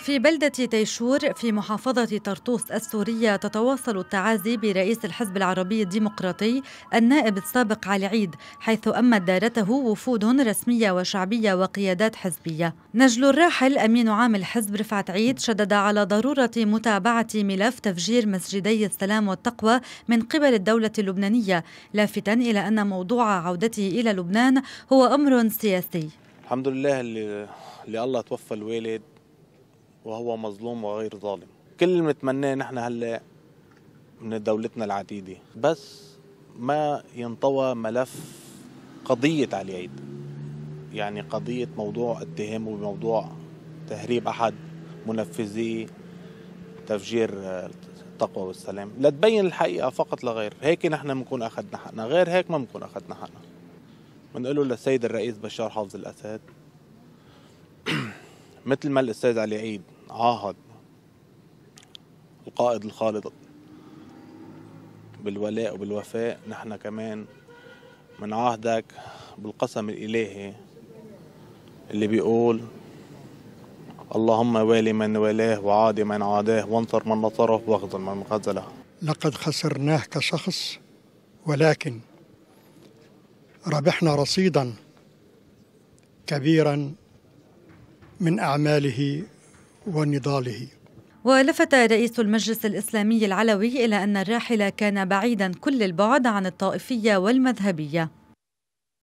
في بلدة تيشور في محافظة طرطوس السورية تتواصل التعازي برئيس الحزب العربي الديمقراطي النائب السابق علي عيد حيث أمت دارته وفود رسمية وشعبية وقيادات حزبية نجل الراحل أمين عام الحزب رفعت عيد شدد على ضرورة متابعة ملف تفجير مسجدي السلام والتقوى من قبل الدولة اللبنانية لافتا إلى أن موضوع عودته إلى لبنان هو أمر سياسي الحمد لله اللي, اللي الله توفى الوالد وهو مظلوم وغير ظالم كل اللي بنتمناه نحن هلا من دولتنا العتيدة بس ما ينطوى ملف قضية علي عيد يعني قضية موضوع اتهامه بموضوع تهريب أحد منفذي تفجير آه، التقوى والسلام لا تبين الحقيقة فقط لغير هيك نحن بنكون أخذنا حقنا غير هيك ما بنكون أخذنا حقنا بنقوله للسيد الرئيس بشار حافظ الأسد مثل ما الأستاذ علي عيد عاهد القائد الخالد بالولاء وبالوفاء نحن كمان من عهدك بالقسم الإلهي اللي بيقول اللهم والي من والاه وعادي من عاداه وانصر من نصره واخذل من خذله لقد خسرناه كشخص ولكن ربحنا رصيدا كبيرا من أعماله ونضاله ولفت رئيس المجلس الإسلامي العلوي إلى أن الراحل كان بعيدا كل البعد عن الطائفية والمذهبية